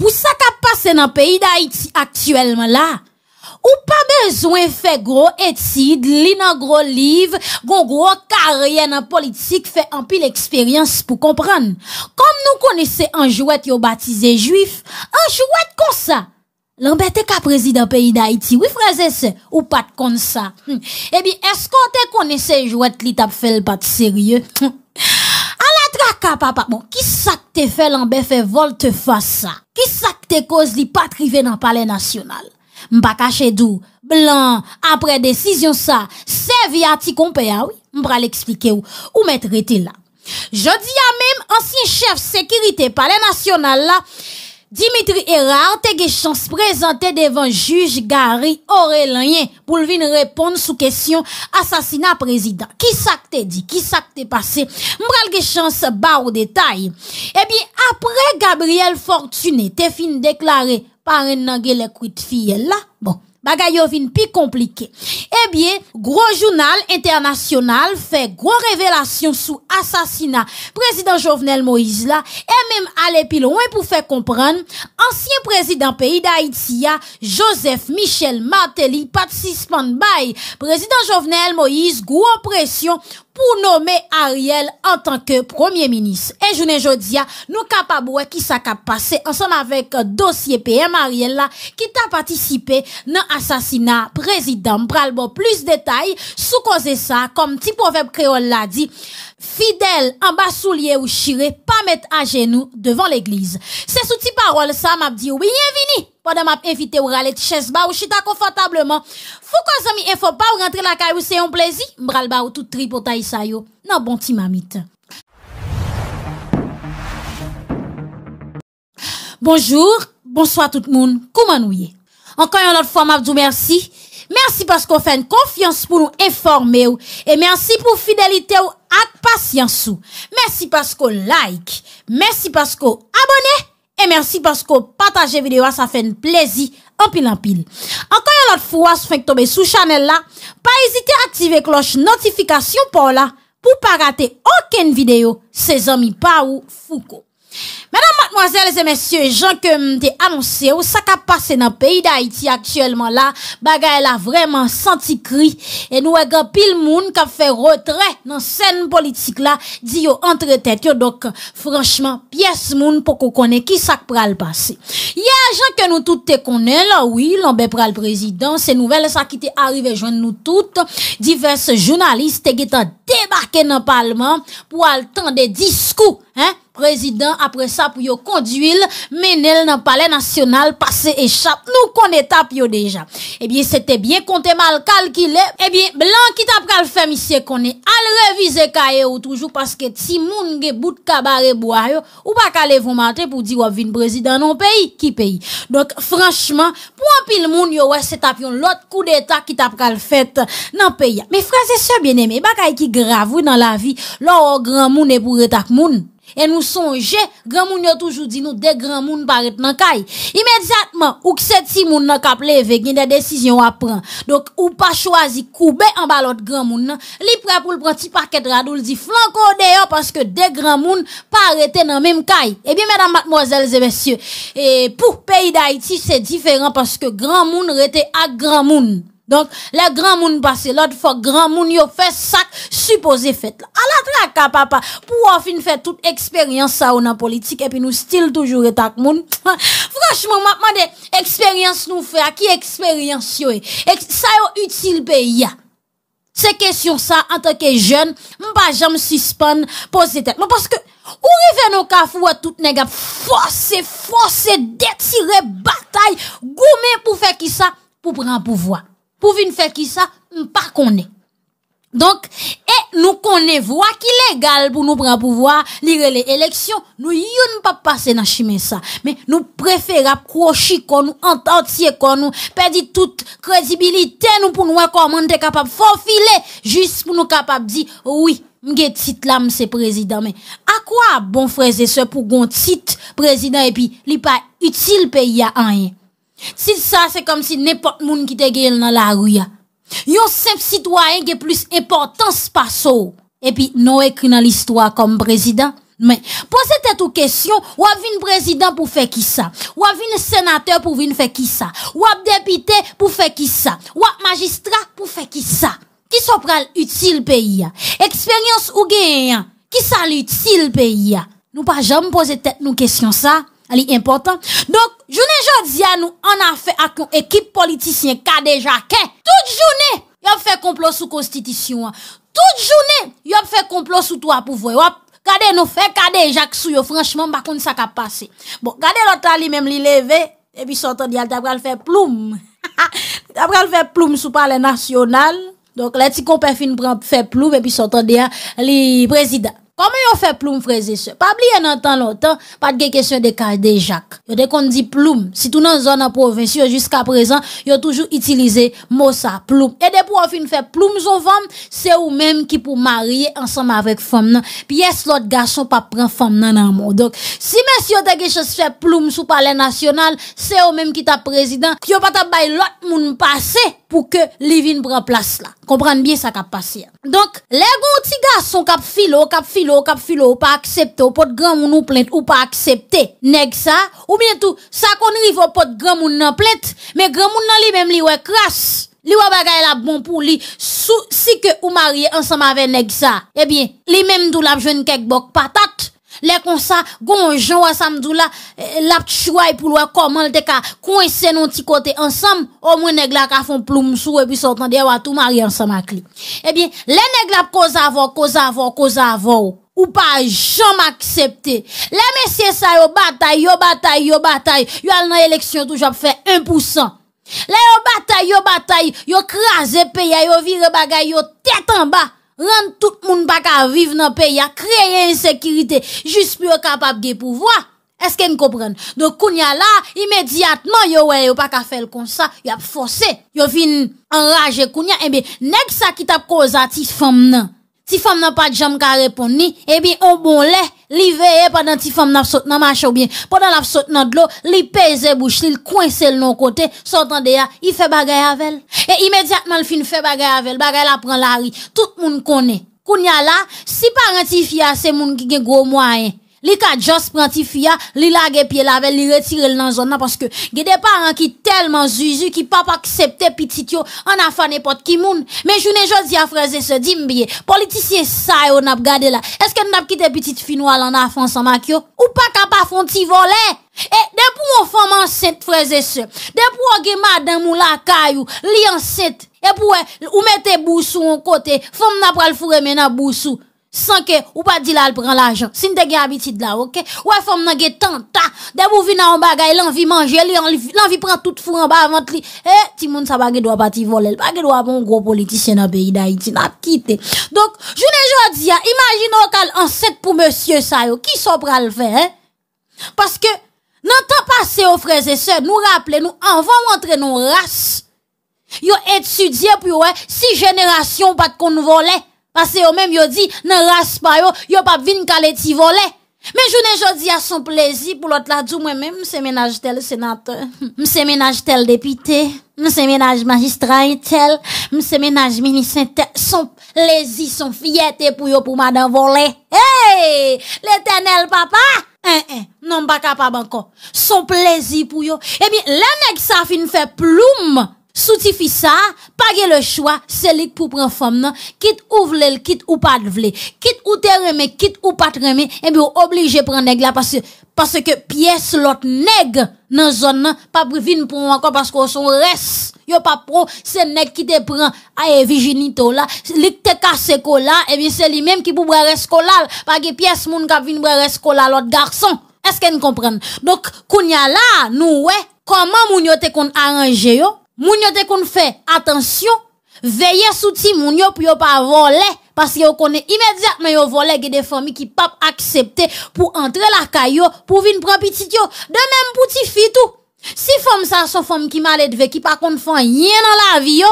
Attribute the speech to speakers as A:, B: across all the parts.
A: Pou sa ka pase nan peyi da Haiti aktuelman la? Ou pa bezwen fe gro etid, li nan gro liv, gon gro karye nan politik, fe anpi l'eksperyans pou kompran? Kom nou kone se anjouet yo batize juif, anjouet kon sa? Lan bete ka prezi nan peyi da Haiti, wif reze se ou pat kon sa? Hm. Ebi, eh esko te kone se anjouet li tap fel pat serye? Hm. Kaka papa, bon, ki sak te fè lanbe fè volte fò sa? Ki sak te kòz li patrive nan pale nasyonal? Mpa kache dou, blan, apre desisyon sa, se vi ati kompe ya ah wè? Mbra li eksplike ou, ou mè trite la? Je di ya mèm ansyen chef sekirite pale nasyonal la? Dimitri Erard te gechans prezante devan juj Gary Aurelien pou lvin repon sou kesyon asasina prezident. Ki sak te di, ki sak te pase, mbral gechans ba ou detay. E bi apre Gabriel Fortunet te fin deklare par en nage lekwit fye la, bon. Bagayovine pi komplike. E eh bie, gro jounal internasyonal fe gro revelasyon sou asasina prezident Jovenel Moïse la, e mèm ale pi louen pou fe kompran, ansyen prezident peyi da Haitia, Joseph Michel Martelly, patispan bay, prezident Jovenel Moïse, gro presyon pou nome Ariel an tanke premier-ministre. E jounen jodia, nou kapabouè ki sa kapase, ansen avèk euh, dosye PM Ariel la ki ta patisipe nan Asasina, prezidam, bralbo, plus detay, sou koze sa, kom ti poveb kreol la di, Fidel, ambasou liye ou shire, pa met a genou devan l'eglize. Se sou ti parol sa, map di, oui, nye vini, poda map evite ou rale t'ches ba ou chita konfotableman. Fou koze mi enfo pa ou rentre la kay ou se yon plezi, bralba ou toutri pota isay yo, nan bon ti mamit. Bonjour, bonsoit tout moun, kouman ou ye? Ankan yon lot fwa mabdou mersi, mersi pasko fèn konfians pou nou informe ou, e mersi pou fidelite ou ak pasyans ou, mersi pasko like, mersi pasko abone, e mersi pasko pataje videwa sa fèn plezi anpil anpil. Ankan yon lot fwa sfenk tobe sou chanel la, pa ezite aktive kloche notifikasyon pou la, pou pa rate oken videyo se zami pa ou fuko. Madame, mademoiselles et messieurs, j'en ke mte annoncer ou sa ka pase nan peyi d'Haïti aktuellement la, baga el a vreman santi kri, e nou aga pil moun ka fe retre nan sèn politik la, di yo entretet yo, dok franchman piyes moun pou ko kone ki sak pra l'pase. Ye a jen ke nou tout te kone la, oui, l'anbe pra l'prezident, se nouvel sa ki te arrive jwenn nou tout, divers jounaliste te geta debarke nan palman, pou al tan de diskou, eh, Prezident apre sa pou yo konduil Menel nan pale nasyonal Pase eshape nou kon etap yo deja Ebyen eh sete bien konte mal kalkile Ebyen blan ki tap kal fem Se konen al revize kaje ou Toujou paske ti moun ge bout kabare Boa yo ou baka le von mate Pou di wap vin prezident non peyi Ki peyi Donk franchman pou an pil moun yo wese tap yon Lot kou de tak ki tap kal fet Nan peyi Me fraze se bien eme baka e ki grav Ou nan la vi lor ou gran moun E pou retak moun Et nous songe grand moun yo toujours dit nous, des grands moun dans nan kay. Immédiatement, ou que c'est si moun nan kap leve, gen des décisions à prendre. Donc, ou pas choisi couper en bas l'autre grand moun nan, li prêt pour le prendre petit paquet ils dit flanco dehors parce que des grands moun dans nan même kay. Eh bien, mesdames, mademoiselles et messieurs, et pour pays d'Haïti, c'est différent parce que grand moun rete à grand moun. Donk la gran moun pase, lot fok gran moun yo fè sak suppose fèt la. A la tra ka papa, pou wafin fè tout eksperyans sa ou nan politik e pi nou stil toujou re tak moun. Franschman, man de eksperyans nou fè, a ki eksperyans yo e. E sa yo util pe ya. Se kesyon sa, an teke jen, mpa jan msispan, pose tèt. Mwen paske, ou re fè nou ka fwa tout negap fose, fose, detire, batay, gome pou fè ki sa pou pran pou vwa. pour venir faire qui ça pas connaît donc et nous connaissons voix qui légal pour nous prendre pouvoir lire les élections nous y pas passer dans chemin ça mais nous préférons crocher qu'on nous entendre qu'on nous perdit toute crédibilité nous pour nous comment est capable faufiler juste pour nous de dire oui je titre là, c'est président, mais à quoi bon frère et sœurs pour gon titre président et puis pas utile pays à rien? Sil sa, se kom si nepot moun ki te gel nan la ruya. Yo semp sitwaen ge plus epotans pa sou. E pi nou ekri nan l'istwa kom prezident. Men, pose tet ou kesyon, wap vin prezident pou fe ki sa? Wap vin senater pou vin fe ki sa? Wap depite pou fe ki sa? Wap magistra pou fe ki sa? Ki so pral util peyi ya? Eksperyans ou genyen? Ki sa l'util peyi ya? Nou pa jom pose tet nou kesyon sa. Ali important. Donk, jounè jòdzi an nou an an fè ak yon ekip politisyen kade jakè. Tout jounè, yon fè komplot sou konstitisyon an. Tout jounè, yon fè komplot sou tou apouvè. Wop, kade nou fè kade jak sou yo. Franchman, bakon sa ka pase. Bon, kade lòta li mèm li leve, epi sotan diya, tabral fè ploum. Tabral fè ploum sou pale nasyonal. Donk, lè ti komperfin pran fè ploum, epi sotan diya, li prezida. Koman yon fe ploum freze se? Pabli yon entan lotan, pat ge kesyon de kaj de jak. Yon de kon di ploum. Si tou nan zon an provinciyo, jiska prezan, yon toujou itilize mousa ploum. E depou an fin fe ploum zo vam, se ou menm ki pou marye ansam avek fom nan. Pi yes, lot gason pa pren fom nan nan mou. Dok, si menm si yon de gesyon se fe ploum sou pale nasyonal, se ou menm ki ta prezident, ki yo pata bay lot moun pase. pour que Livin prenne place là. Comprenez bien ça qui passé. Donc, les petits garçons qui filo, qui filo, qui filo, pas accepté, ou pas de grand moun ou plainte, ou pas accepté, nèg ça, ou bien tout, ça qu'on arrive au pot de grand moun nan plainte, mais grand moun nan li même li ouais crasse. Li wa bagay la bon pour lui. si que ou marié ensemble avec nèg ça, eh bien, li même dou la jeune kek bok patate, les comme ça, gonjon à samdou là, la pour comment le ka coincé non ti côté ensemble, au moins nèg la ka font ploum sou et puis de wa tout mari ensemble Eh bien, les nèg la cause avo, cause avo, cause ou pas jamais accepté. Les messieurs ça yo bataille, yo bataille, yo bataille, yo al nan élection toujours fait 1%. Les yo bataille, yo bataille, yo crasé pays, yo vire bagay yo tête en bas. Rande tout moun bak a vive nan pe, ya kreye en sekirite, jist pou yo kapap ge pou vwa. Eske n kopren? Do koun ya la, imediatman yo wè, yo bak a fel eh kon sa, yo ap fose, yo fin enraje koun ya, enbe, neg sa ki tap kozati fom nan. ti femme n'a pas de jambe qu'à répondre eh bien, on bon lait, li veye pendant ti femme n'a saute dans marche ou bien, pendant la saute dans de l'eau, li pèse bouche, li coince le non côté, sortant de il fait bagarre avec elle. Et immédiatement, le fin fait bagarre avec elle, la prend la ri, tout le monde connaît. Kounya la, si un ti fia, c'est moun qui gen gros moyen, Li ka jos pranti fiya, li lage pie lavel, li retire l nan zon nan Paske ge de paran ki telman zuzu ki papa aksepte pitit yo An a fane pot ki moun Men jounen jos di a freze se, di mbiye Politisye sayo nap gade la Eske nan ap kite pitit finwa lan nan a fonsan mak yo Ou pa kapafon ti vole E depo ou foman sent freze se Depo ou ge madan mou la kayo Li an sent E pou e, ou mete bousou an kote Fom nan pral fure mena bousou Sanke ou pa di la al pran l'ajan Sin de gen abitid la ok Ou e fom nan gen tan ta De bou vi nan an bagay Lan vi manje li Lan vi pran tout foun an ba avant li E ti moun sa bagay do a pati vole Bagay do a bon gro politisyen an beyi da iti Na kite Donk jounen joun di ya Imagino kal anset pou monsye sa yo Ki so pran l fe Paske nan tan pase yo freze se Nou rapple nou an van wantre nou ras Yo etudye pi yo Si jeneration pat kon vole Pase yo menm yo di nan ras pa yo, yo pap vin kaleti vole. Men jounen jodi a son plezi pou lot la djou menmen, mse menaj tel senat. Mse menaj tel depite, mse menaj magistra etel, mse menaj meni sentel. Son plezi, son fiyete pou yo pou manan vole. Hey, l'eternel papa! En, en, nan baka pa banko. Son plezi pou yo. Ebi, eh la menk sa fin fe ploum. Soutifi sa, page le chwa, se lik pou pren fom nan, kit ou vle, kit ou pat vle, kit ou te reme, kit ou pat reme, e bi ou oblige pren neg la, pase ke piyes lot neg nan zon nan, pa brvin pron wakon, pasko son res, yo pa pro, se neg ki te pren, aye vijinito la, lik te kase kola, ebi se li menm ki pou bre res kola, page piyes moun kap vin bre res kola lot garson, eske n kompren? Dok, koun ya la, nou we, koman moun yo te kon aranje yo, Moun yo te kon fè, atensyon, veye souti moun yo pou yo pa vole, paske yo konen imediat, men yo vole gen de fòmi ki pap aksepte pou entre la kayo, pou vin pran pitit yo, de menm pouti fitou. Si fòm sa son fòm ki male dve, ki pa kon fòm yè nan la vi yo,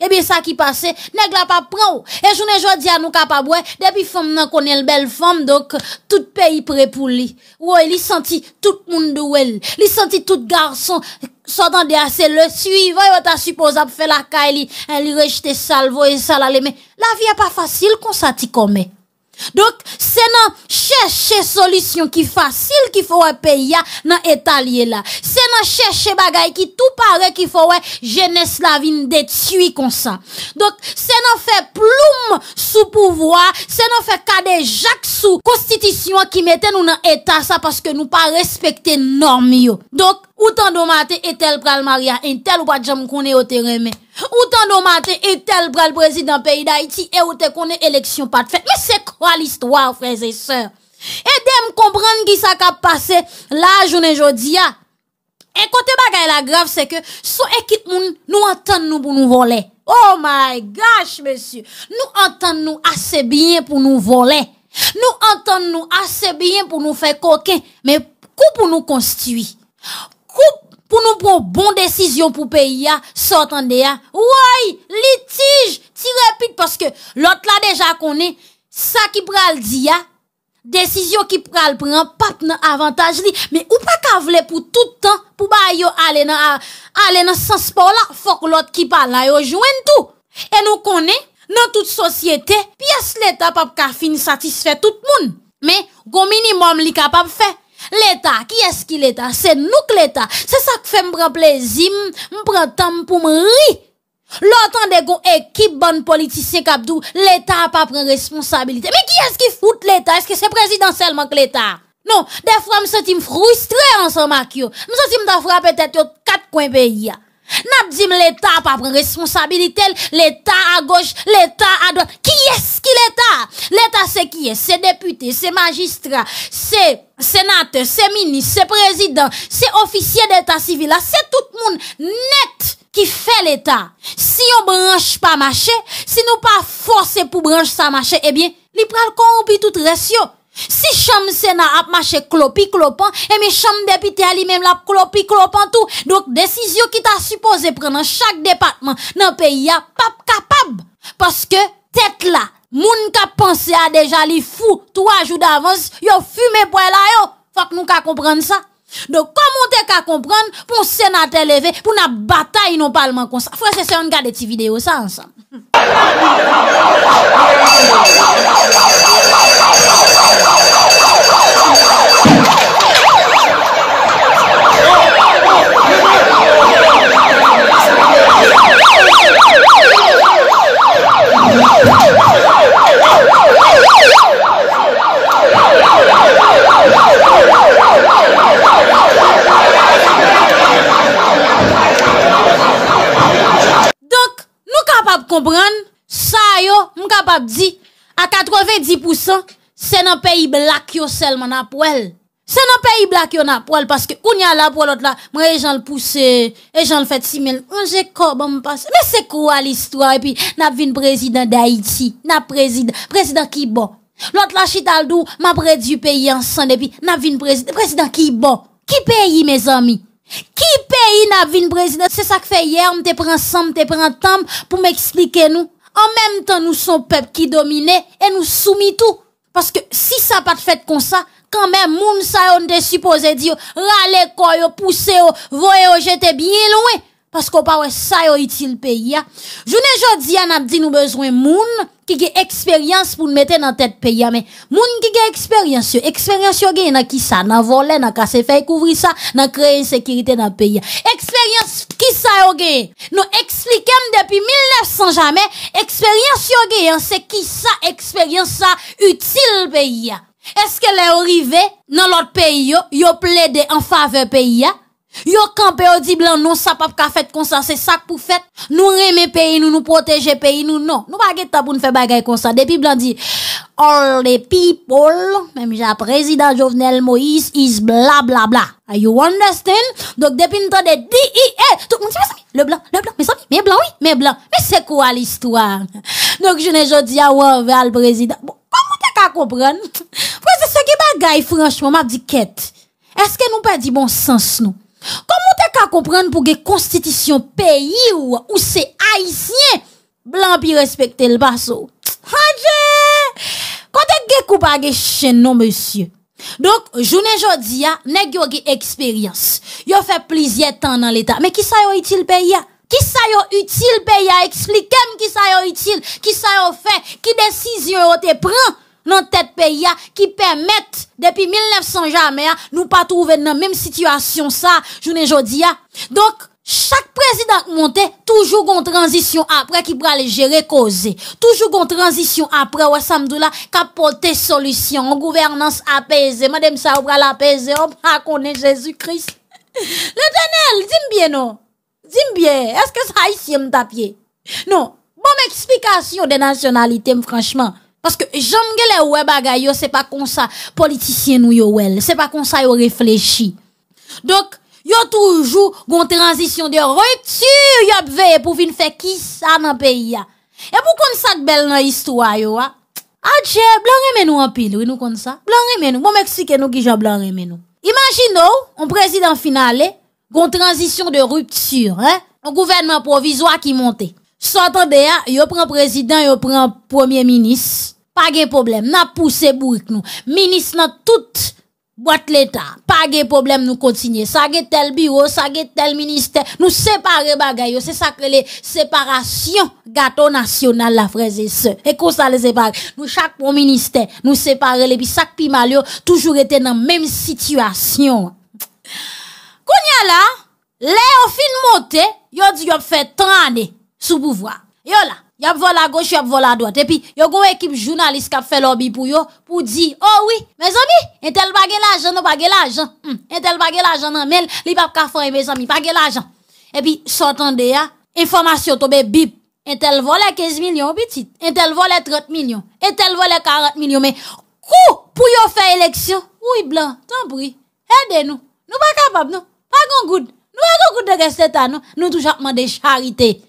A: ebyen sa ki pase, neg la pa pran ou. E jounen jòdia nou kapabwe, depi fòm nan konen l bel fòm, donk tout peyi pre pou li. Ouè, li santi tout moun de ouèl, li santi tout garson kapabwe, sotan de ase le sui, voy ou ta suposa pou fe la ka, li rejte sal, voy sal ale, me la vi e pa fasil kon sa ti kome. Dok, se nan cheshe solisyon ki fasil, ki fowe pe ya nan etalye la. Se nan cheshe bagay ki tou pare, ki fowe jenese la vin de tsyu kon sa. Dok, se nan fe ploum sou pouvoa, se nan fe kade jak sou konstitisyon ki mette nou nan etal sa, paske nou pa respekte norm yo. Dok, Ou tant et tel pral maria, et tel ou pas jam koné ou te remè. Ou et tel pral président pays d'Haïti et ou te est élection pas de fait. Mais c'est quoi l'histoire, frères et sœurs? de comprendre qui ça a passé la journée jodia. Ah. Et côté bagay la grave, c'est que son équipe moun, nous entend nous pour nous voler. Oh my gosh, monsieur. Nous entend nous assez bien pour nous voler. Nous entend nous assez bien pour nous faire coquin. Mais quoi pour nous construire koup pou nou prou bon desisyon pou peyi ya, sotan de ya, woy, litij, ti repit, paske lot la deja konen, sa ki pral di ya, desisyon ki pral pran, pap nan avantaj li, me ou pa kavle pou toutan, pou ba yo ale nan senspon la, fok lot ki pal la yo jwen tou, e nou konen, nan tout sosyete, pi as leta pap kafini satisfe tout moun, me gominimom li kapap fe, L'Etat, ki eski l'Etat, se nouk l'Etat. Se sa k fè m pran plezim, m pran tan pou m ri. Lò tan de gò ekip ban politise kapdou, l'Etat pa pran responsabilite. Mi ki eski foute l'Etat, eski se prezidanselman k l'Etat? Non, defwa m sotim frustre ansan mak yo. M sotim ta fwa petet yo kat kwen pe ya. Nap di m l'Etat pa pr responsabilite l, l'Etat a goche, l'Etat a doye, ki eski l'Etat? L'Etat se ki es, se depute, se magistra, se senate, se minis, se prezident, se ofisye d'Etat sivila, se tout moun net ki fe l'Etat. Si yon branche pa mache, si nou pa force pou branche sa mache, ebyen, eh li pral kon ou bi tout resyo. Si chanm sè nan ap mache klopi klopan E mi chanm depite alimèm l ap klopi klopan tout Dok desisyon ki ta suppose pre nan chak departman Nan pe ya pap kapab Paske tèt la Moun ka panse a deja li fou Tou ajou davans yo fume pou elay yo Fak nou ka komprende sa Dok komon te ka komprende Pon sè nan te leve Pon nan batay nou palman kon sa Fwese se yon gade ti video sa ansam 哼。capable de à 90%, c'est dans le pays black seulement n'a C'est dans le pays black n'a poil parce que on y a là pour l'autre là, moi les gens le pousser et gens le fait 6 000, on j'ai me passe. Mais c'est quoi l'histoire et puis n'a vinn président d'Haïti, n'a président, président qui bon. L'autre là chitaldou, m'a du pays ensemble et puis n'a vinn président, président qui bon. Qui pays mes amis Qui pays n'a vinn président C'est ça que fait hier, on te prend ensemble, te prend temps pour m'expliquer nous. an menm tan nou son pep ki domine, e nou soumi tou, paske si sa pat fèt kon sa, kan menm moun sa yon de suppose diyo, rale koyo, puseyo, voyo jete biye louen, Paske ou pa wè sa yo itil peyi ya. Jounen jodi an ap di nou bezwen moun ki ge eksperyans pou nou mette nan tèt peyi ya. Moun ki ge eksperyans yo. Eksperyans yo gey nan ki sa nan vole nan kase fèy kouvri sa nan kreye sekirite nan peyi ya. Eksperyans ki sa yo gey. Nou eksplikem depi 1900 jamè. Eksperyans yo gey an se ki sa eksperyans sa util peyi ya. Eske le orive nan lot peyi yo yo ple de an fave peyi ya. Yo kan pe ou di blan nou sa pa pou ka fet konsan Se sak pou fet Nou reme peyi nou, nou proteje peyi nou, non. nou Nou baget ta pou nou fe bagay konsan Depi blan di All the people Memja prezident Jovenel Moïse Is bla bla bla You understand? Dok depi nou ta de D.I.E. E Touk moun di mè sami Le blan, le blan, mè sami Mè blan, oui, mè blan Mè se kou al istwa Dok jounen jò di a wav al prezident Kou moun te ka kompran Fwè se seke bagay franschman Mav di ket Eske nou pe di bon sens nou? Kom moun te ka kompren pou ge konstitisyon peyi ou se haisyen, blan pi respekte l baso. Anje, kontek ge koupa ge chenon, monsye. Donk, jounen jodi ya, nek yo ge eksperyans. Yo fe plizye tan nan leta. Me ki sa yo itil peyi ya? Ki sa yo itil peyi ya? Eksplikem ki sa yo itil, ki sa yo fe, ki desisyon yo te pren. dans tête pays ah, qui permettent depuis 1900 jamais ah, nous pas trouver dans même situation ça journée aujourd'hui donc chaque président monté toujours une transition après qui pourra les gérer causer. Toujours une transition après, ou Samdoula, qui solution, en gouvernance apaisée. Madame, ça, on va l'apaiser, on Jésus-Christ. L'éternel, dis bien, non? dis bien, est-ce que ça ici, m'tapier? Non. Bon, explication des nationalités, franchement. Parce que j'aime les bagay yo, c'est pas comme ça, politicien nous yo wel, c'est pas comme ça yo réfléchi. Donc, yo toujours une transition de rupture yo veille pour venir faire qui ça dans pays Et pour comme ça belle dans histoire yo a. Ah. Adje, ah, blan remenou en pile, oui nous comme ça. Blan remenou. nous, bon mexicain nous qui j'en blan remenou. imaginez oh, un président finalé, une transition de rupture, hein, un gouvernement provisoire qui monte. S'entende ya, yo pren prezident, yo pren premier minis, pa gen problem, nan pousse burk nou. Minis nan tout, boit l'Etat, pa gen problem nou kontinye. Sa gen tel biro, sa gen tel minister, nou separe bagay yo. Se sakre le separasyon gato nasyonal la freze se. E kon sa le separe. Nou chak pou bon minister, nou separe le, pi sak pi mal yo, toujou rete nan menm situasyon. Koun ya la, le ou fin mote, yo di yo fe trane, sous pouvoir. Yo là, un vol à gauche, y'a vol à droite. Et puis, a une équipe journaliste qui a fait lobby pour yo, pour dire, oh oui, mes amis, un tel bagage l'argent, non bagage l'argent. Hmm, un hmm. tel l'argent, non, mais li pa ka faire, eh, mes amis, bagage l'argent. Et puis, sortant ah, ya, information tombe bip. Un tel volé 15 millions, petit. Un tel volé 30 millions. Un tel volé 40 millions, mais, kou, pour yo faire élection. Oui, blanc, tant pis. Aidez-nous. Nous pas capables, non. Pas grand good. Nous pas grand de rester là, non. Nous toujours demander charité.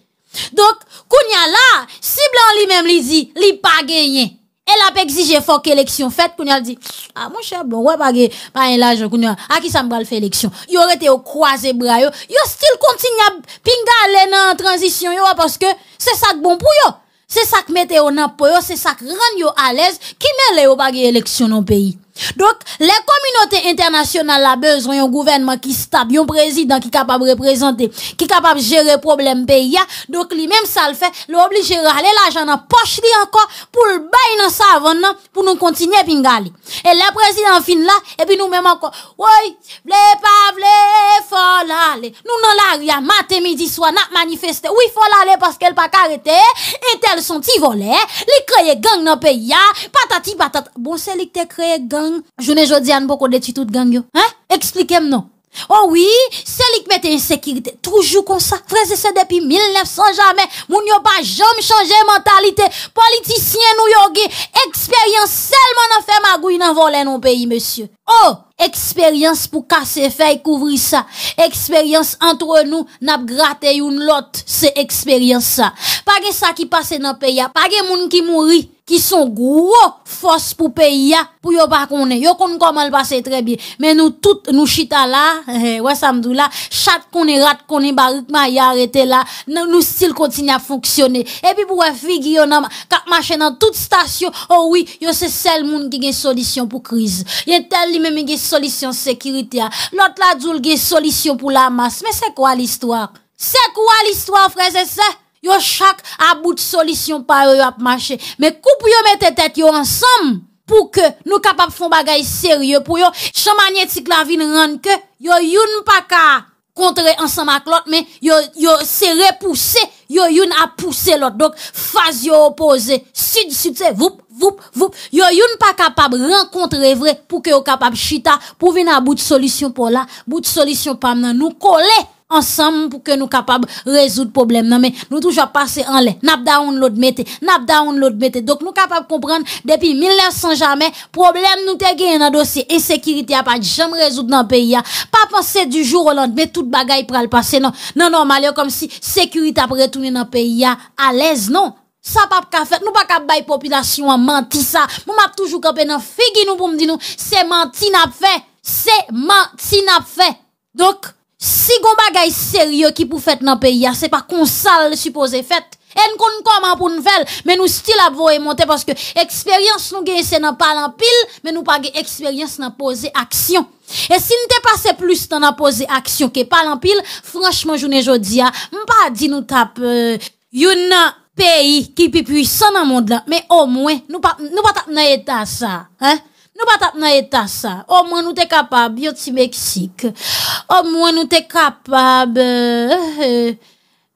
A: Donc, kounya là, si blanc lui-même lui dit, li pas gagné. Elle a exigé fort élection faite, qu'on a dit, ah, mon cher, bon, ouais, pas, pas un l'argent qu'on a, à qui ça me va le faire élection? Il aurait été au croisé bras, yo. a style continue à pingaler dans transition, yo, parce que c'est ça que bon pour yo. C'est ça que mettez au dans le yo, c'est ça que rend yo à l'aise, qui met les au l'élection élection dans le pays. Donc, les communautés internationales ont besoin d'un gouvernement qui stable, un président qui est capable de représenter, qui capable de gérer problème pays. Donc, lui-même, ça le fait, l'obligé à aller l'argent dans poche li encore pour le bailler dans savon pour nous continuer à pingali. Et le président fin là, et puis nous même encore, oui, les pas vle, faut l'aller. Nous dans la matin, midi, soir, n'a manifesté. Oui, faut l'aller parce qu'elle pas arrêté. Et tel sont ils volé, li créé gang dans pays, patati patati. Bon, c'est lui qui créé gang gang, jounen jodi beaucoup de deti tout gang Hein? Expliquez-moi non. Oh oui, c'est lui qui mettait sécurité Toujours comme ça. Frère, c'est depuis 1900 jamais. Moun yo pas jamais changé mentalité. Politicien nous yo expérience seulement en fait magouille dans voler nos pays, monsieur. Oh! expérience pour casser faire couvrir ça expérience entre nous n'a gratté une lot c'est expérience ça pas que ça qui passe dans pays pas que monde qui mourit qui sont gros force pour pays pour yo pas connait yo connaît comment le passer très bien mais nous toutes nous chita là eh, ouais ça dit là chat est rat est barik ya arrêté là nous style continue à fonctionner et puis pour figure nan cap marcher dans toute station oh oui yo c'est seul monde qui une solution pour crise y a tel même qui solution sécurité. L'autre la d'où le solution pour la masse. Mais c'est quoi l'histoire? C'est quoi l'histoire, frère et sœurs? Yo, chaque aboute bout de solution par eux marcher. Mais coupe yo, mette tête yo ensemble pour que nous capables de bagay bagaille sérieux pour yo. Chant magnétique la vie ne que yo, youn paka contre ensemble avec l'autre, mais yo, yo c'est repoussé yo youn a poussé l'autre. Donc, phase yo opposé, sud, sud, c'est vous, vous, vous. Yo youn pas capable rencontrer vrai pour que yo capable chita, pour venir à bout de solution pour là, bout de solution pas nous coller. Ansem pou ke nou kapab rezout problem nan men. Nou toujwa pase anle. Nap daoun lout mette. Nap daoun lout mette. Dok nou kapab kompren depi 1900 jamen. Problem nou te gen nan dosye. E sekiriti apaj jam rezout nan peyi ya. Pa pense du jour ou lant. Met tout bagay pral pase nan. Nan normal yo kom si sekirit apretounen nan peyi ya. Alez nan. Sa pap ka fet. Nou pa kap bay populasyon an manti sa. Mou map toujwa kapen nan figi nou pou mdi nou. Se manti nap fe. Se manti nap fe. Dok. Si goma gay seryo ki pou fèt nan peyi a, se pa konsal le supose fèt. En kon konman pou nou fèt, men nou stil ap vo e monte, paske eksperyans nou ge yese nan palan pil, men nou pa ge eksperyans nan pose aksyon. E si nou te pase plus nan pose aksyon ke palan pil, franschman jounen jodi a, mpa di nou tap euh, yon nan peyi ki pipi son nan mond la, men o mwen, nou pa tap nan etan sa. Nous pas dans l'état ça. Au moins nous t'es capable, yo Mexique. Au moins nous sommes capable, euh,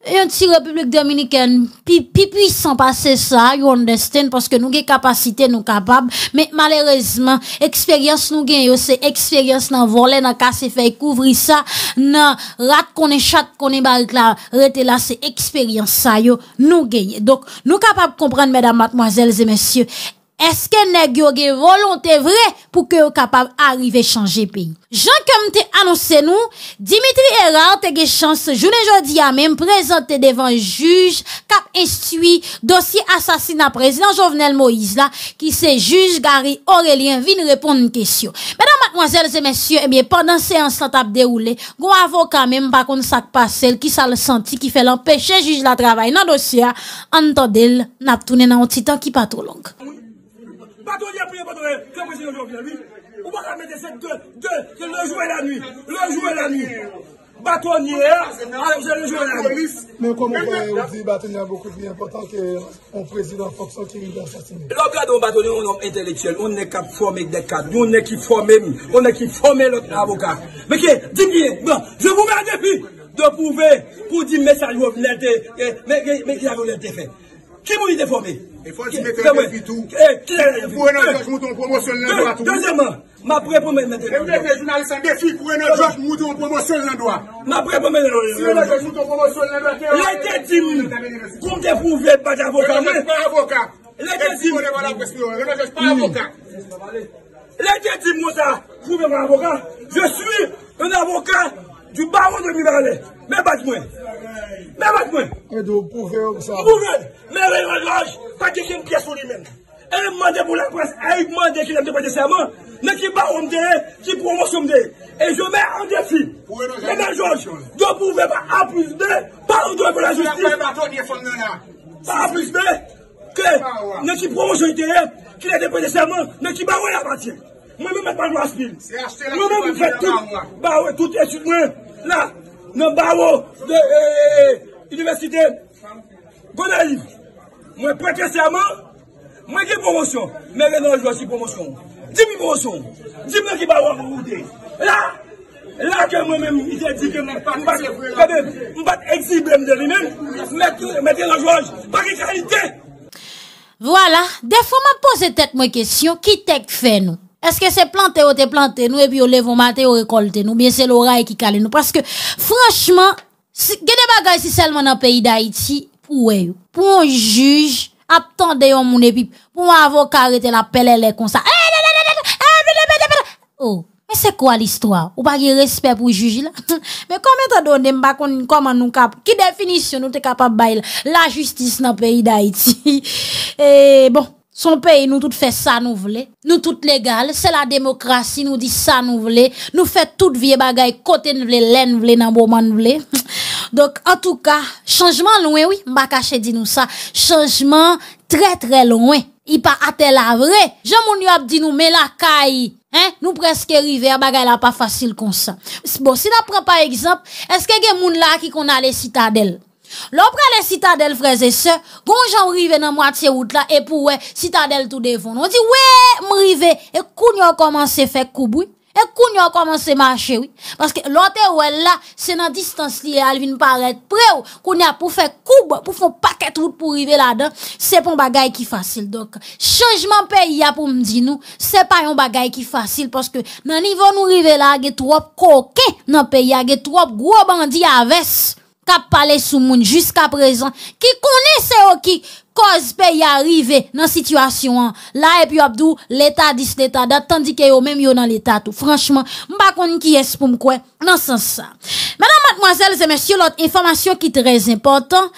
A: euh, République Dominicaine, pi, pi puissant passer ça, you understand, parce que nous avons capacité, nous capables. Mais malheureusement, expérience nous gagne, c'est expérience dans voler, dans casser, fait couvrir ça, dans rate qu'on est chat qu'on est la là, là, c'est expérience ça, yo, nous gagne, Donc, nous capables comprendre, mesdames, mademoiselles et messieurs, Eske ne gyo ge volonte vre pou ke ou kapav arive chanje pe yon? Jan kem te anonsen nou, Dimitri Erard te ge chanj se jounen jodi ya menm prezante devan juj kap estui dosye asasina prezident Jovenel Moïse la ki se juj gari Aurelien vin repon eh nan kesyon. Benan matmoazelze mensyon, ebyen pandan seans la tap de oule, gwa avokan menm bakon sak pa sel ki sa le santi ki fe lan peche juj la travay nan dosya an ton del nap tounen nan ou titan ki patou lonk.
B: Batonye bon, a priye Batonye, ke prezidyon jok vina lui? Ou baka mète sèd kè? Kè? Kè lòjouè la nui? Lòjouè la nui? Batonye a? Ah, jè lòjouè la nui? Men kon mè ou di Batonye a boku di important ke moun prezidyon Fokson kimi dè a sa sinè. Lòkè dè mou Batonye ou nom enteleksyèl, ou nè kè fòmèk dè kèd, ou nè kè fòmèk mou, ou nè kè fòmèk lòt avokat. Mè kè, din gè, mè, jè mou mè a defi, E fòj j mette yon defi tou. E kè. Fòj yon jòj mouton promosyon lèndwa. Dezèman. Ma pre pòmèd mette yon defi. E mèdè jounalisan defi fòj yon jòj mouton promosyon lèndwa. Ma pre pòmèd mette yon defi. Si yon jòj mouton promosyon lèndwa. Lèkè tim. Kou mèdè fòvè pati avokan. Yon jòj mouton avokan. Lèkè tim. Yon jòj mouton avokan. Lèkè tim mouton avokan. Jòj sou yon avokan. Du baron de mi verade, me bat mwen. Me bat mwen. E do pouve ou sa? Mwen re yon graj, pati ki yon piye soli men. E mwande pou la pres a yon mwande ki lèm tepe de serman, ne ki baron de ye, ki promosyon de ye. E je mè an defi, mè mè jorj, do pouve pa a plus de, baron de ve la justi, pa a plus de, ke ah, ne ki promosyon de ye, ki lèm tepe de serman, ne ki baron la pati. Mwen mè mè pa glas pil. Mwen mè mè fè tout, baron tout et tout mwen, La, nan babo de universite, gona li, mwen preke seman, mwen ke promosyon, mwen re nan jwazi promosyon. Di mi promosyon, di mnen ke babo avou ou de. La, lakè mwen men mwen jade dike mwen pat, mwen pat exibe mwen deli men, mwen te lan jwazi, bak ikanite.
A: Vwala, defo man pose tet mwen kesyon, ki tek fè nou? Est-ce que c'est planté ou t'es planté, nous, et puis on levon maté ou récolte nous, bien c'est l'oreille qui calme nous. Parce que, franchement, ce des bagages si seulement dans le pays d'Haïti, pour pour un juge, attendez mon épi, pour un avocat arrêter la pelle, et comme ça. Oh, mais c'est quoi l'histoire? Ou pas respect pour le juge, là? mais comment t'as donné, comment nous cap, qui définition nous sommes capable de la justice dans le pays d'Haïti? et bon. Son pays nous tout fait ça nous voulons. Nous tout légal, c'est la démocratie nous dit ça nous voulons. Nous fait toute vie bagaille côté nous voulons, l'aine nous voulons, dans moment nous Donc en tout cas, changement loin oui, m'a caché dit nous ça. Changement très très loin. Il pas à la vrai. Jean mon a dit nous mais la caille Hein? nous presque arrivé à pas facile comme ça. Bon, si n'a prend par exemple, est-ce que y a là qui qu'on les citadelles? Lo prele citadel freze se, gon jan rive nan mwate se wout la e pou wè citadel tou devon. On di wè m rive e kou nyon komanse fek koub wè, e kou nyon komanse manche wè. Paske lote wè la, se nan distans liye alvin paret pre wè, kou nyon pou fek koub pou fon paket wout pou rive la dan, se pon bagay ki fasil. Dok, chanjman peyi a pou m di nou, se pa yon bagay ki fasil, paske nan nivon nou rive la ge trop koke, nan peyi a ge trop gwo bandi avesse. Kap pale sou moun, Juska prezant, Ki konese yo ki, Koz pe yi arive, Nan situasyon an, La epi yo abdou, L'etat dis l'etat dat, Tandike yo menm eh yo nan l'etat tou, Franchman, Mba konen ki yes pou mkwen, Nan sensan, Menan matmoazel, Zemes yo lot, Informasyon ki trez importan,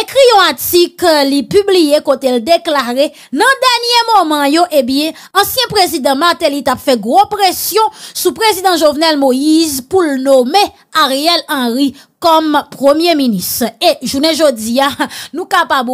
A: Ekri yo atik, Li publie, Kotel deklari, Nan denye moman yo, Ebyen, Ansyen prezident, Matel itap fe gro presyon, Sou prezident jovenel Moïse, Poul nomè, Ariel Henry, comme premier ministre. Et je journée jodiya hein, nous capable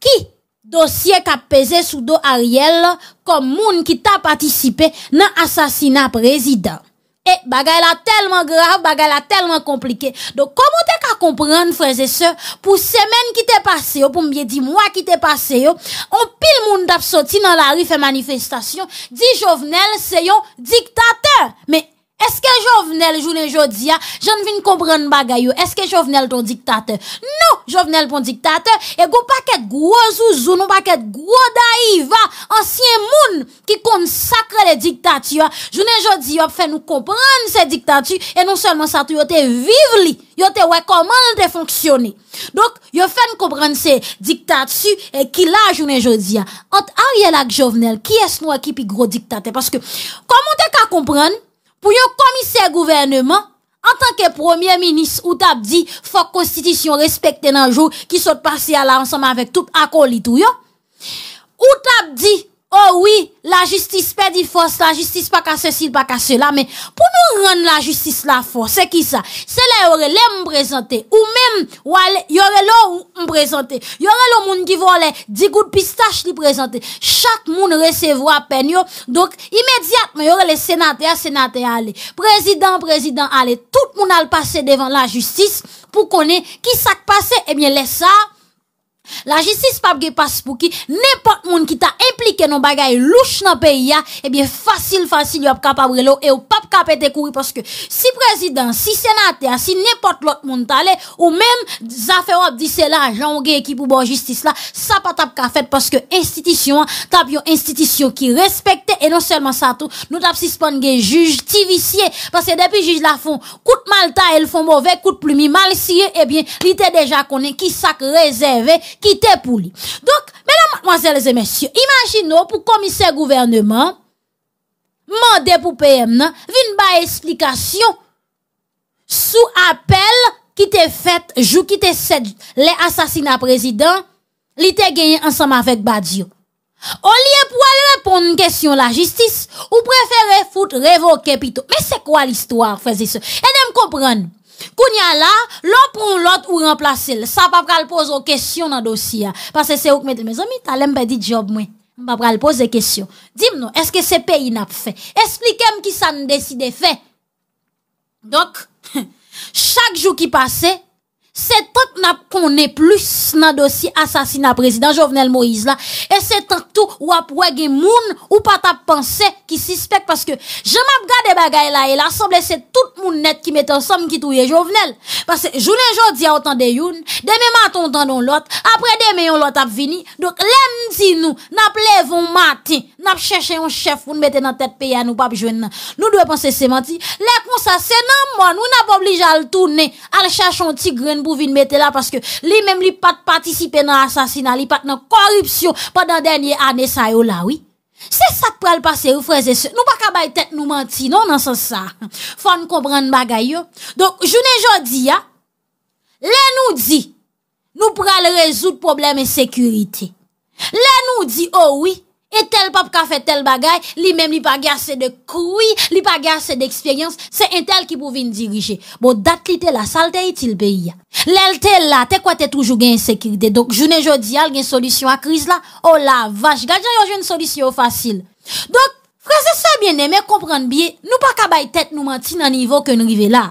A: qui dossier qui a pesé sous dos Ariel comme monde qui t'a participé dans assassinat président. Et bagay la tellement grave, bagay la tellement compliqué. Donc, comment t'es qu'à comprendre, frères et sœurs, pour semaine qui t'est passé, pour me dire mois qui t'est passé, on pile t'a sorti dans la rue fait manifestation, dit Jovenel, c'est un dictateur. Mais Eske jovenel, jounen jodi ya, jen vin kompren bagay yo, eske jovenel ton diktate? Nou, jounen pon diktate, e go paket gwo zouzou, nou paket gwo daiva, ansyen moun ki kon sakre le diktate yo. Jounen jodi yo, fe nou kompren se diktate, e nou selman sa tou yo te vive li, yo te wekoman de fonksyoni. Dok, yo fe nou kompren se diktate su, e ki la jounen jodi ya. Ante ariye la jounen jodi ya, ki es nou akipi gro diktate? Paske, komon te ka kompren, pou yo komise gouverneman, an tanke premier minis, ou tab di, fok konstitisyon respekten anjou, ki sot pasi ala ansanman vek tout akolitou yo, ou tab di, ou tab di, Oh oui, la justice pa di force, la justice pa kase sil, pa kase la, men pou nou ren la justice la force, se ki sa? Se la yore le mprezante, ou men wale, yore lo mprezante, yore lo moun ki vwole, di gout pistache li prezante, chak moun resevwa penyo, dok imediat, men yore le senate, senate ale, prezident, prezident ale, tout moun al pase devan la justice, pou konen ki sak pase, e eh mwen lesa, la jistis pap ge pas pou ki nepot moun ki ta implike nou bagay louch nan peyi ya, ebyen eh fasil fasil yo ap kap ap brelo, e ou pap kap ete kouri, paske si prezident, si senate si nepot lot moun tale ou men zafèw ap dise la jan ou ge ekip ou bon jistis la, sa pa tap ka fet, paske institisyon tap yo institisyon ki respekte e non selman sa tou, nou tap si spon ge juj, ti visye, paske depi juj la fon kout malta, el fon bove, kout plumi, mal siye, ebyen eh li te deja konen ki sak rezerve, ki pour lui. Donc, mesdames, mademoiselles et messieurs, imaginons pour commissaire gouvernement, mandé pour PM, une ba explication sous appel qui t'es fait, joue qui t'est fait, les assassinats président, li gagné ensemble avec Badio. Au lieu pour aller répondre une question la justice, ou préférez foutre révoquer plutôt. Mais c'est quoi l'histoire, Faisait-ce? sœurs? Et comprendre. Kounya là, l'autre prend l'autre ou remplacer. Ça pas pral poser question questions dans le dossier. Parce que c'est où que mes amis, t'as l'aime pas dit job, moi. M'a pral pose des questions. Dis-moi, est-ce que c'est pays n'a pas fait? Expliquez-moi qui ça nous décide fait. Donc, chaque jour qui passait, Se tok nap konen plus Nan dosi asasina prezident Jovenel Moïse la E se tok tou wap wege moun Ou pat ap panse ki sispek Paske jen ap gade bagay la E la asamble se tout moun net Ki mette ansam ki touye Jovenel Paske jounen joun di a otan de yon Deme maton otan don lot Apre deme yon lot ap vini Dok len di nou nap levon mati Nap cheshe yon chef Voun mette nan tet peyan ou pap jwen nan Nou dwe panse se manti Lek moun sa senan moun Ou nap oblige al toune Al cheshe yon tigren pou vin mette la paske li mem li pat patisipe nan asasina li pat nan korupsyon padan denye ane sa yo la wii se sak pral pase ou freze se nou baka bay tet nou manti nou nan se sa fon koubran bagay yo donk jounen joun di ya le nou di nou pral rezout probleme sekurite le nou di oh ou wii E tel pap ka fe tel bagay, li mem li pa gase de koui, li pa gase de eksperyans, se entel ki pou vin dirije. Bo dat li te la salte iti l peyi ya. Lel te la, te kwa te toujou gen sekirite. Dok jounen jo di al gen solisyon a kriz la, o oh la vache, gajan yo joun solisyon yo fasil. Dok, freze sa bien eme, kompran biye, nou pa kabay tet nou manti nan nivou ke nou rive la.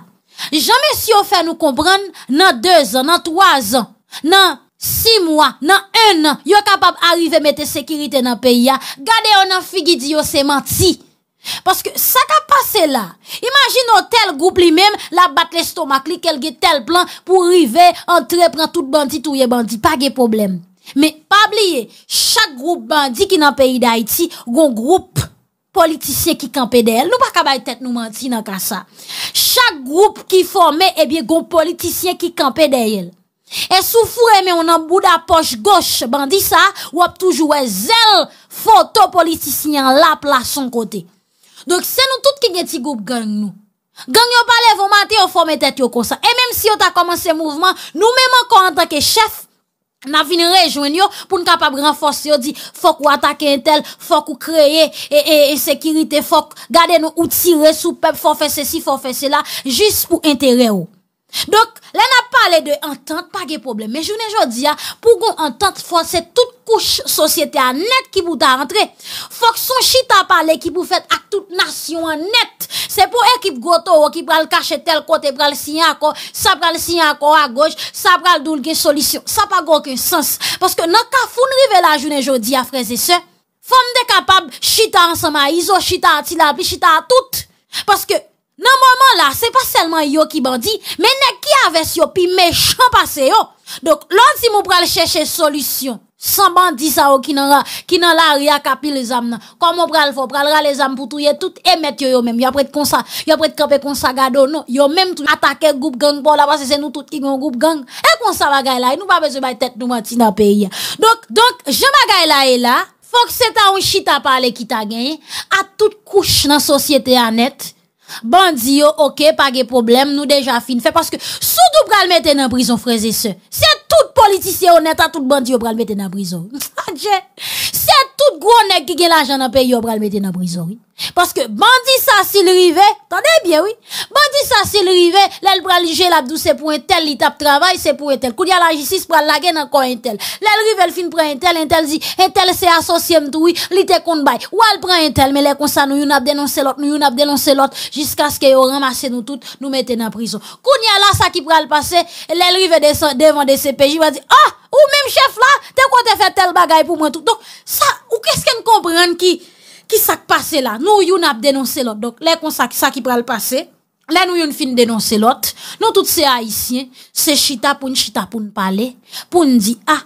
A: Jamen si yo fè nou kompran nan 2 an, nan 3 an, nan... 6 mwa nan 1 nan, yo kapap arrive mette sekirite nan peyi ya, gade yo nan figi diyo se manti. Paske sa ka pase la, imagine yo tel group li mem, la bat le stomak li, kelge tel plan pou rive, entrepren tout bandi, touye bandi, pa ge problem. Me, pa bliye, chak group bandi ki nan peyi da iti, gon group politisyen ki kampe de el, nou pa kabay tet nou manti nan ka sa. Chak group ki forme, ebye eh gon politisyen ki kampe de el. E soufou reme ou nan bouda poch goch bandi sa, wap toujou e zel fotopolitisi nyan lap la son kote. Dok se nou tout ki gen ti goup gen nou. Gen yon palev ou mante ou fò mè tèt yon konsan. E mèm si yon ta komanse mouvman, nou mèman kon an tanke chef, nan vin rejwen yon pou nou kapab renfos se yon di fòk ou atake entel, fòk ou kreye e, e, e sekirite, fòk gade nou outi resupèp, fòk fè se si, fòk fè se la, jist pou entere ou. Donk, lè na pale de entente pa ge probleme Me jounen jodi ya, pou goun entente fò Se tout kouch sosyete a net ki pou ta rentre Fòk son chita pale ki pou fèt ak tout nasyon a net Se pou ekip goto wò ki pral kache tel kote Pral sinyako, sa pral sinyako a goj Sa pral doul ge solisyon Sa pa goun ken sens Pòske nan ka foun rive la jounen jodi ya freze se Fòm de kapab chita ansama Izo chita ati la pli chita a tout Pòske Nan mouman la, se pa selman yo ki bandi, menè ki aves yo, pi mechon pase yo. Donk, lon si mou pral chèche solusyon, san bandi sa ou ki nan la ria kapi le zam nan, kon mou pral fò, pral ral le zam pou touye tout, e met yo yo mèm, yo apre te konsa, yo apre te krepe konsa gado, yo mèm touye atake goup gang, pou la pasese nou tout ki goun goup gang. E konsa bagay la, nou pa bezou bay tèt nou mati nan peyi. Donk, donk, jen bagay la e la, fòk se ta un chit a pale ki ta genye, a tout kouch nan sosyete anet, Bandi yo, ok, page problem, nou deja fin Fè paske, soudou pral mette nan brison freze se Sè tout politisye onè, ta tout bandi yo pral mette nan brison Sè tout gwo onè ki gen l'ajan anpe yo pral mette nan brison Parce que bandit ça sil rive, es bien oui, Bandit ça sil rive, L'El pral lige douce pour un un tel tap travail se pour un tel di pour la pral lage nan un tel rive elle fin pran entel, dit, un tel c'est associé. mtoui, li te kon bay, ou elle tel, mais les lè nous nou yon ap l'autre, nous nou yon ap l'autre jusqu'à ce que yon ramasse Nous tout, nous mette en prison. Kou di ça sa ki pral passé, lèl rive devant des CPJ, va dire ah, ou même chef là t'es quoi fait fait tel bagay Pour moi tout, donc ça ou qu'est-ce qu'elle comprend qui qui s'est passé là Nous, nous avons dénoncé l'autre. Donc, là, ça qui le passé. Là, nous, une fin dénoncé l'autre. Nous, tous ces haïtiens, c'est chita pour une chita pour nous parler, pour nous dire, ah,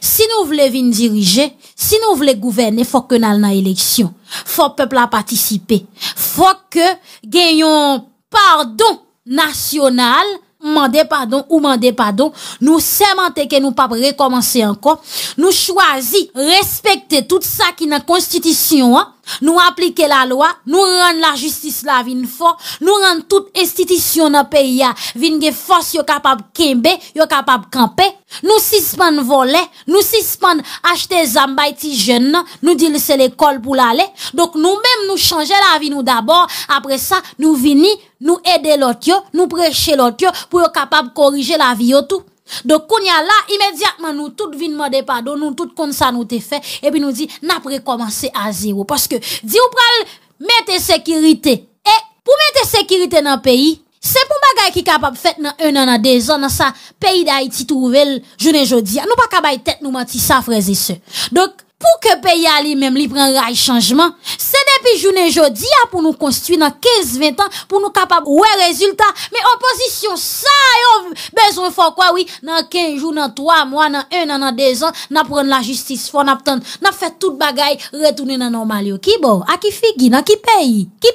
A: si nous voulons venir diriger, si nous voulons gouverner, il faut que nous ayons élection. faut que le peuple participe. faut que gagnons pardon national. mandé pardon ou mandé pardon. Nous sémenter que nous pas recommencer encore. Nous choisir respecter tout ça qui est dans la constitution, hein? Nous appliquons la loi, nous rendons la justice la vin fort, nous rendons toute institution dans le pays vin ge force yo capable kembe, yo capable camper. Nous suspend voler, nous suspend acheter zambay ti jeune, nous dit c'est l'école pour aller. Donc nous-mêmes nous changer la vie nous d'abord, après ça nous vini, nous aider l'autre, nous prêcher l'autre pour capable corriger la vie tout. Donc, on y a là, immédiatement, nous tous venons demander pardon, nous tout comme ça nous te fait, et puis nous dit, n'a recommencé à zéro. Parce que, dit ou pral, mettez sécurité. Et, pour mettre sécurité dans le pays, c'est pour bagay qui capable fait dans un an, dans deux ans, dans ça, pays d'Haïti je ne dis pas, Nous pas capable tête nous mentir ça, frères et sœurs. Donc, pour que pays à lui-même, lui prend rail changement, c'est Epi jounen jodi a pou nou konstuit nan 15-20 an pou nou kapab wè rezultat. Mè oposisyon sa yo bezon fò kwa wè nan 5 jounen 3 mwa nan 1 nan 2 an nan pren la jistis fò nan ap tante nan fè tout bagay retounen nan normal yo. Ki bo? A ki figi nan ki peyi? Ki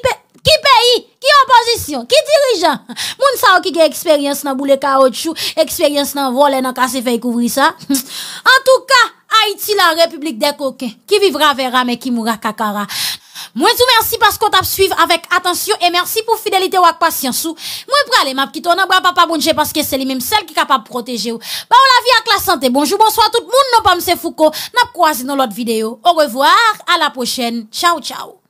A: peyi? Ki oposisyon? Ki dirijan? Moun sa wò ki ge eksperyans nan boule kao tchou, eksperyans nan vole nan kase fè yi kouvri sa. An tou ka... Haïti la République des coquins qui vivra verra mais qui mourra kakara. Moi vous remercie parce qu'on t'a suivi avec attention et merci pour fidélité ou patience Moi pour aller m'a qui bras papa parce que c'est lui même celle qui capable protéger ou. Bah on la vie avec la santé. Bonjour, bonsoir tout le monde. Non pas monsieur Foucault. N'a croisé dans l'autre vidéo. Au revoir, à la prochaine. Ciao ciao.